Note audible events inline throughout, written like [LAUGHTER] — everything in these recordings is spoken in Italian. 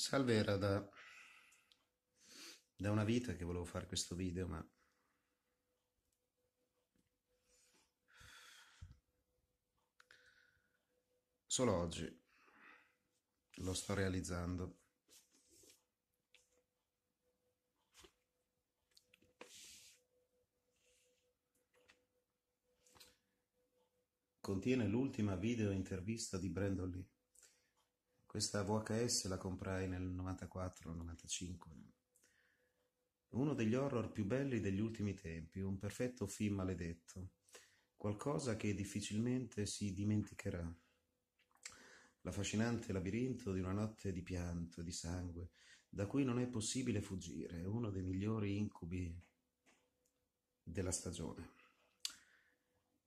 Salve, era da, da, una vita che volevo fare questo video, ma solo oggi lo sto realizzando. Contiene l'ultima video intervista di Brandon Lee. Questa VHS la comprai nel 94-95. Uno degli horror più belli degli ultimi tempi, un perfetto film maledetto, qualcosa che difficilmente si dimenticherà. L'affascinante labirinto di una notte di pianto, e di sangue, da cui non è possibile fuggire, uno dei migliori incubi della stagione.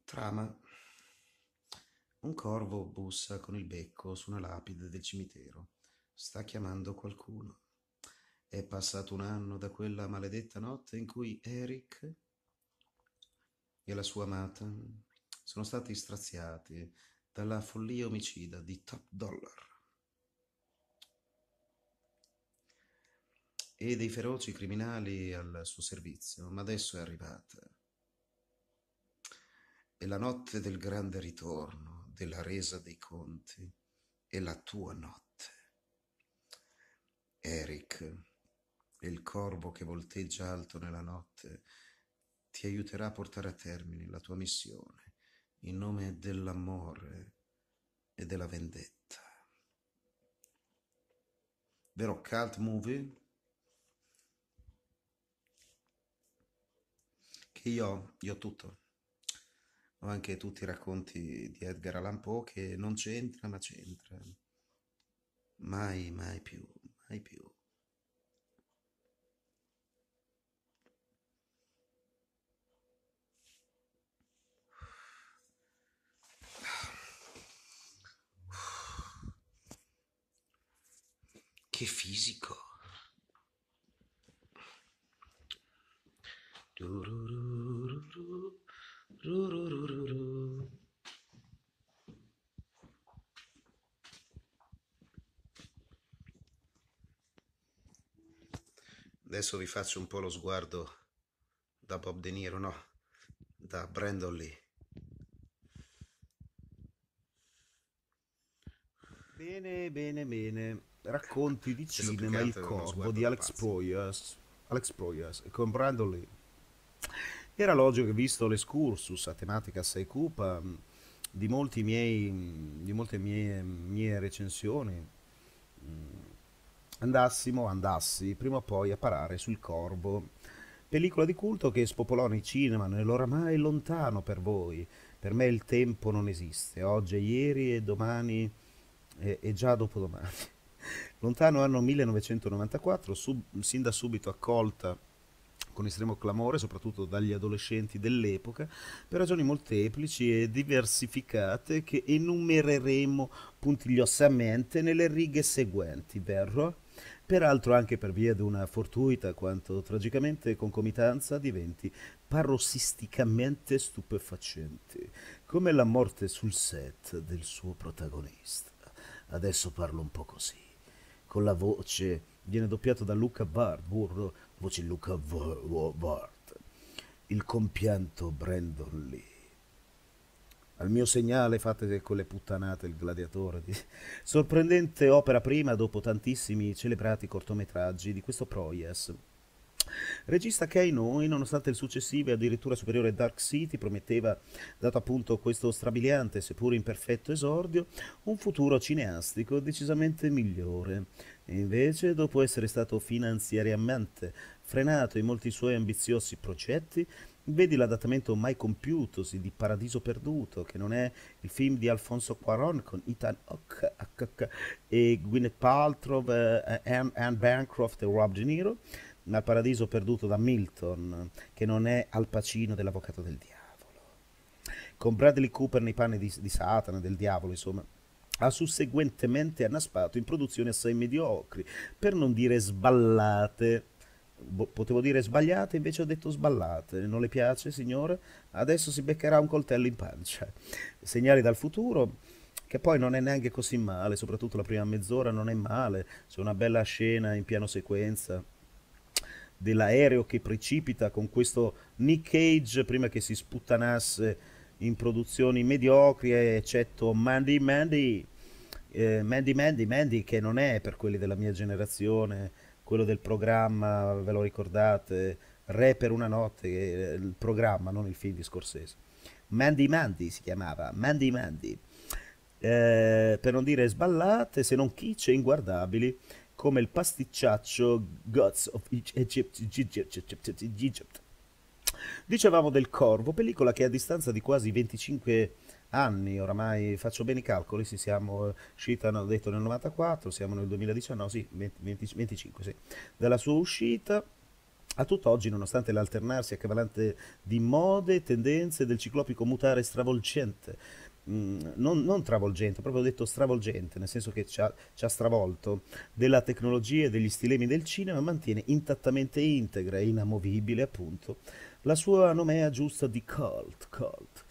Trama un corvo bussa con il becco su una lapide del cimitero. Sta chiamando qualcuno. È passato un anno da quella maledetta notte in cui Eric e la sua amata sono stati straziati dalla follia omicida di Top Dollar e dei feroci criminali al suo servizio, ma adesso è arrivata. È la notte del grande ritorno della resa dei conti e la tua notte. Eric, il corvo che volteggia alto nella notte, ti aiuterà a portare a termine la tua missione in nome dell'amore e della vendetta. Vero cult movie? Che io, io ho tutto o anche tutti i racconti di Edgar Allan Poe che non c'entra ma c'entra. Mai, mai più, mai più. Che fisico. Duru. Adesso vi faccio un po' lo sguardo da Bob De Niro, no, da Brandon Lee. Bene, bene, bene. Racconti di Adesso cinema il corvo di Alex Proyas, Alex Proyas con Brandon Lee. Era logico che visto l'escursus a tematica assai cupa di, molti miei, di molte mie, mie recensioni andassimo, andassi prima o poi a parare sul Corvo. Pellicola di culto che spopolò nei cinema nell'oramai lontano per voi. Per me il tempo non esiste, oggi è ieri e domani e, e già dopodomani. [LAUGHS] Lontano anno 1994, sub, sin da subito accolta con estremo clamore, soprattutto dagli adolescenti dell'epoca, per ragioni molteplici e diversificate che enumereremo puntigliosamente nelle righe seguenti, verro? Peraltro anche per via di una fortuita quanto tragicamente concomitanza diventi parossisticamente stupefacente, come la morte sul set del suo protagonista. Adesso parlo un po' così, con la voce Viene doppiato da Luca Barburro, voce Luca Bart, il compianto Brandon Lee. Al mio segnale fate quelle puttanate il gladiatore. Di... Sorprendente opera prima dopo tantissimi celebrati cortometraggi di questo Proyas, Regista che noi, nonostante il successivo e addirittura superiore Dark City, prometteva, dato appunto questo strabiliante seppur imperfetto esordio, un futuro cineastico decisamente migliore. E invece, dopo essere stato finanziariamente frenato in molti suoi ambiziosi progetti, Vedi l'adattamento mai compiutosi di Paradiso Perduto, che non è il film di Alfonso Cuaron con Ethan Hawke e Gwyneth Paltrow, eh, Anne Bancroft e Rob De Niro, ma Paradiso perduto da Milton, che non è al pacino dell'avvocato del diavolo. Con Bradley Cooper nei panni di, di Satana, del diavolo, insomma, ha susseguentemente annaspato in produzioni assai mediocri, per non dire sballate. Bo potevo dire sbagliate, invece ho detto sballate. Non le piace, signore? Adesso si beccherà un coltello in pancia. Segnali dal futuro, che poi non è neanche così male, soprattutto la prima mezz'ora non è male, c'è una bella scena in piano sequenza dell'aereo che precipita con questo Nick Cage prima che si sputtanasse in produzioni mediocri, eccetto Mandy Mandy, eh, Mandy Mandy Mandy che non è per quelli della mia generazione, quello del programma, ve lo ricordate, Re per una notte, eh, il programma, non il film di Scorsese. Mandy Mandy si chiamava, Mandy Mandy. Eh, per non dire sballate, se non kitsch e inguardabili, come il pasticciaccio Gods of Egypt, Egypt, Egypt, Egypt. Dicevamo del Corvo, pellicola che a distanza di quasi 25 anni, oramai faccio bene i calcoli, sì, siamo, eh, uscita hanno detto nel 94, siamo nel 2019, sì, 20, 25, sì, dalla sua uscita, a tutt'oggi, nonostante l'alternarsi accavalante di mode, e tendenze del ciclopico mutare stravolgente, Mm, non, non, travolgente, proprio detto stravolgente, nel senso che ci ha, ci ha, stravolto, della tecnologia e degli stilemi del cinema, mantiene intattamente integra e inamovibile, appunto, la sua nomea giusta di cult, cult,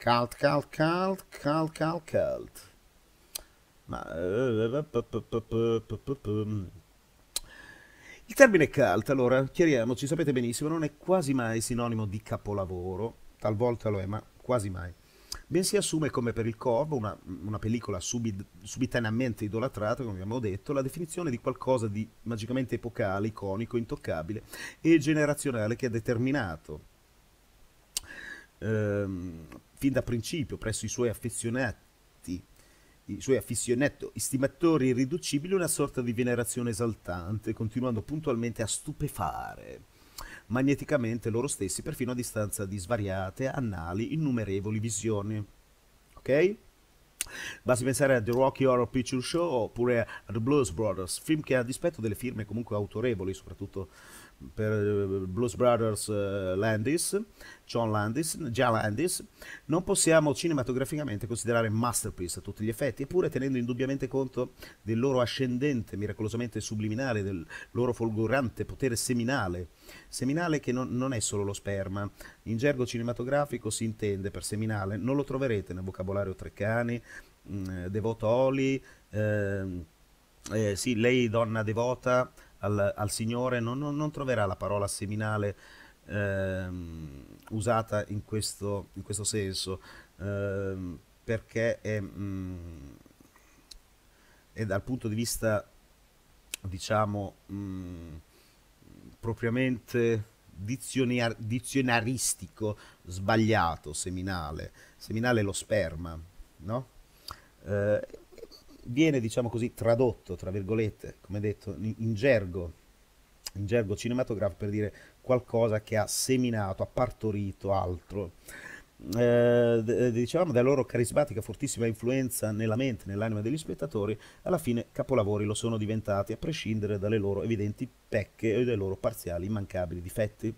cult, cult, cult, cult, cult, cult. Ma... Il termine cult, allora, chiariamoci, sapete benissimo, non è quasi mai sinonimo di capolavoro, talvolta lo è, ma quasi mai bensì assume come per il corvo, una, una pellicola subit, subitaneamente idolatrata, come abbiamo detto, la definizione di qualcosa di magicamente epocale, iconico, intoccabile e generazionale che ha determinato ehm, fin da principio presso i suoi affezionati i suoi affissionato istimatori irriducibili una sorta di venerazione esaltante, continuando puntualmente a stupefare magneticamente loro stessi, perfino a distanza di svariate, annali, innumerevoli visioni. Ok? Basti pensare a The Rocky Horror Picture Show oppure a The Blues Brothers, film che a dispetto delle firme comunque autorevoli, soprattutto per eh, Blues Brothers eh, Landis, John Landis, Gian Landis, non possiamo cinematograficamente considerare masterpiece a tutti gli effetti, eppure tenendo indubbiamente conto del loro ascendente, miracolosamente subliminale, del loro folgorante potere seminale, seminale che non, non è solo lo sperma, in gergo cinematografico si intende per seminale, non lo troverete nel vocabolario Treccani, mm, Devoto Oli, eh, eh, sì, lei donna devota, al, al Signore non, non, non, troverà la parola seminale ehm, usata in questo, in questo senso ehm, perché è, mh, mm, è, dal punto di vista diciamo mh, mm, propriamente dizionar dizionaristico sbagliato seminale seminale è lo sperma no? Eh, viene, diciamo così, tradotto, tra virgolette, come detto, in, gergo, in gergo cinematografico per dire qualcosa che ha seminato, ha partorito altro. Eh, eh, dicevamo della loro carismatica fortissima influenza nella mente, nell'anima degli spettatori, alla fine capolavori lo sono diventati a prescindere dalle loro evidenti pecche e dai loro parziali immancabili difetti.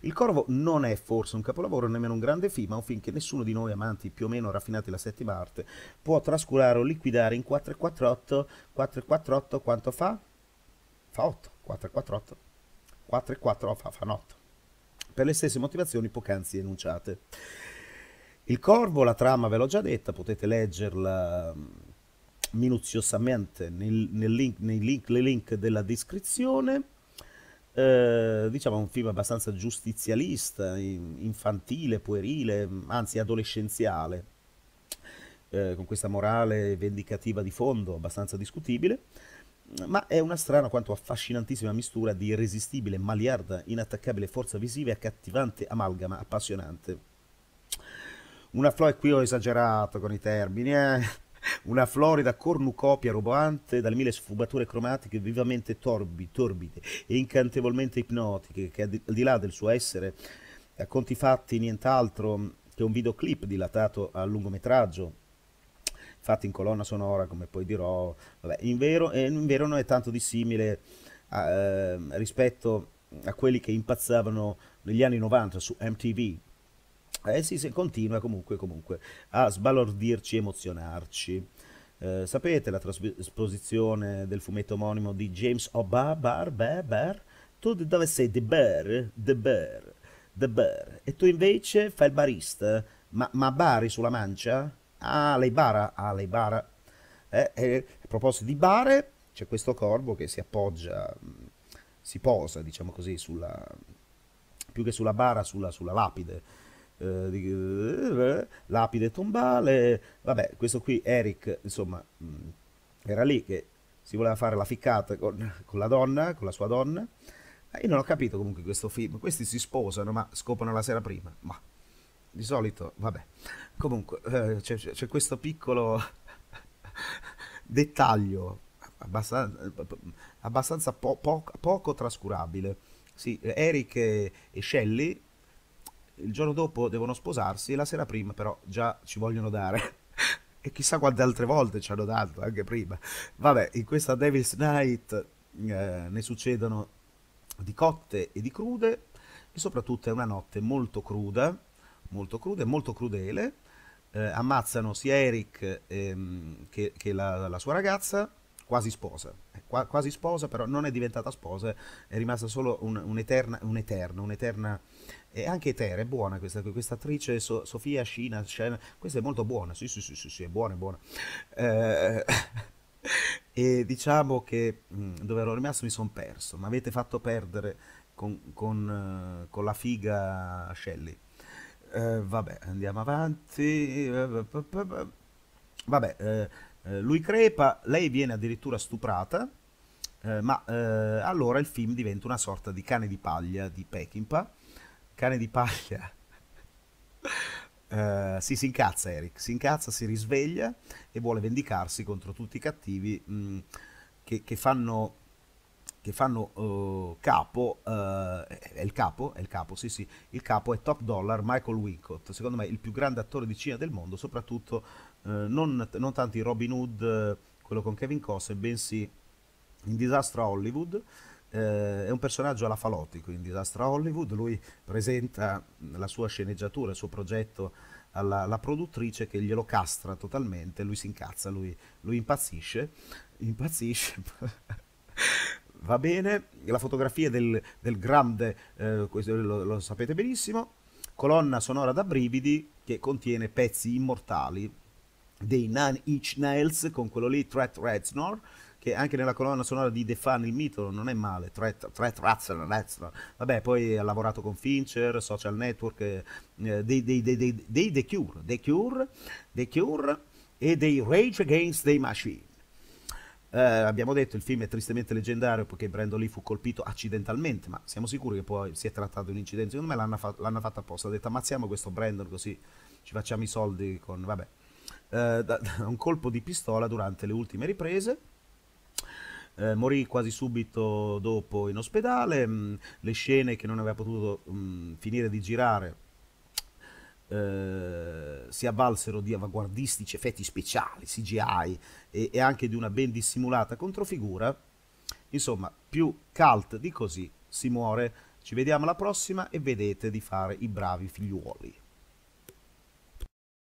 Il Corvo non è forse un capolavoro, nemmeno un grande film, ma un film che nessuno di noi amanti più o meno raffinati della settima arte può trascurare o liquidare in 448. 448 quanto fa? Fa 8. 448. 448 fa, fa 8. Per le stesse motivazioni poc'anzi enunciate. Il Corvo, la trama ve l'ho già detta, potete leggerla mm, minuziosamente nel, nel link, nei link, link della descrizione. Eh, diciamo un film abbastanza giustizialista, infantile, puerile, anzi adolescenziale, eh, con questa morale vendicativa di fondo abbastanza discutibile, ma è una strana quanto affascinantissima mistura di irresistibile, maliarda, inattaccabile forza visiva e accattivante amalgama appassionante. Una Floyd qui ho esagerato con i termini, eh? una florida cornucopia roboante dalle mille sfumature cromatiche vivamente torbi, torbide e incantevolmente ipnotiche, che al di là del suo essere, a conti fatti, nient'altro che un videoclip dilatato a lungometraggio, fatto in colonna sonora, come poi dirò, vabbè, in, vero, eh, in, vero, non è tanto dissimile eh, rispetto a quelli che impazzavano negli anni 90 su MTV, eh, sì, sì, continua comunque, comunque a sbalordirci, emozionarci. Eh, sapete la trasposizione del fumetto omonimo di James O'Barr, Bear, Bear? Tu dove sei? The Bear, The Bear, The Bear. E tu invece fai il barista, ma, ma bari sulla mancia? Ah, lei bara, ah, lei bara. Eh, eh, a proposito di bare, c'è questo corvo che si appoggia, si posa, diciamo così, sulla, più che sulla bara, sulla, sulla lapide eh, di, eh, lapide tombale, vabbè, questo qui Eric, insomma, mh, mm, era lì che si voleva fare la ficcata con, con la donna, con la sua donna. Eh, io non ho capito comunque questo film, questi si sposano ma scopano la sera prima, ma di solito, vabbè, comunque eh, c'è, c'è questo piccolo [LAUGHS] dettaglio abbastanza, abbastanza po- po- poco trascurabile. Sì, Eric e Shelley il giorno dopo devono sposarsi, la sera prima però già ci vogliono dare. [LAUGHS] e chissà quante altre volte ci hanno dato, anche prima. Vabbè, in questa Devil's Night eh, ne succedono di cotte e di crude, e soprattutto è una notte molto cruda, molto cruda e molto crudele. Eh, ammazzano sia Eric ehm, che, che la, la sua ragazza, quasi sposa, Qua, quasi sposa però non è diventata sposa, è rimasta solo un, un'eterna, un'eterna, un'eterna, e anche etere, è buona questa, questa attrice so, Sofia Scina, questa è molto buona, sì sì sì sì, sì è buona, è buona. Eh, [LAUGHS] e diciamo che mh, mm, dove ero rimasto mi sono perso, mi avete fatto perdere con, con, eh, con la figa Shelley. Eh, vabbè, andiamo avanti. Eh, vabbè, eh, eh, lui crepa, lei viene addirittura stuprata, eh, ma eh, allora il film diventa una sorta di cane di paglia di Peckinpah. Cane di paglia. Uh, sì, si incazza Eric, si incazza, si risveglia e vuole vendicarsi contro tutti i cattivi mh, mm, che, che, fanno, che fanno uh, capo, uh, è il capo, è il capo, sì sì, il capo è top dollar Michael Wincott, secondo me il più grande attore di Cina del mondo, soprattutto eh, non, non tanto in Robin Hood, eh, quello con Kevin Costner, bensì in Disastra Hollywood. Eh, è un personaggio alafalotico in Disastra Hollywood, lui presenta la sua sceneggiatura, il suo progetto alla, alla produttrice che glielo castra totalmente, lui si incazza, lui, lui impazzisce, impazzisce. [LAUGHS] Va bene, la fotografia del, del grande, eh, lo, lo sapete benissimo, colonna sonora da brividi che contiene pezzi immortali dei Nine Inch Nails con quello lì, Threat Reznor, che anche nella colonna sonora di The Fan il mito non è male, Threat Reznor, vabbè poi ha lavorato con Fincher, Social Network, eh, eh, dei, dei, dei, dei, dei The Cure, The Cure, The Cure e dei Rage Against the Machine. Eh, abbiamo detto il film è tristemente leggendario perché Brandon Lee fu colpito accidentalmente, ma siamo sicuri che poi si è trattato di un incidente. Secondo me l'hanno, fa- l'hanno fatto apposta. Ha detto ammazziamo questo Brandon così ci facciamo i soldi con... Vabbè eh, da, [LAUGHS] da un colpo di pistola durante le ultime riprese. Eh, morì quasi subito dopo in ospedale, mh, mm, le scene che non aveva potuto mh, mm, finire di girare eh, si avvalsero di avanguardistici effetti speciali, CGI e, e, anche di una ben dissimulata controfigura. Insomma, più cult di così si muore. Ci vediamo alla prossima e vedete di fare i bravi figliuoli.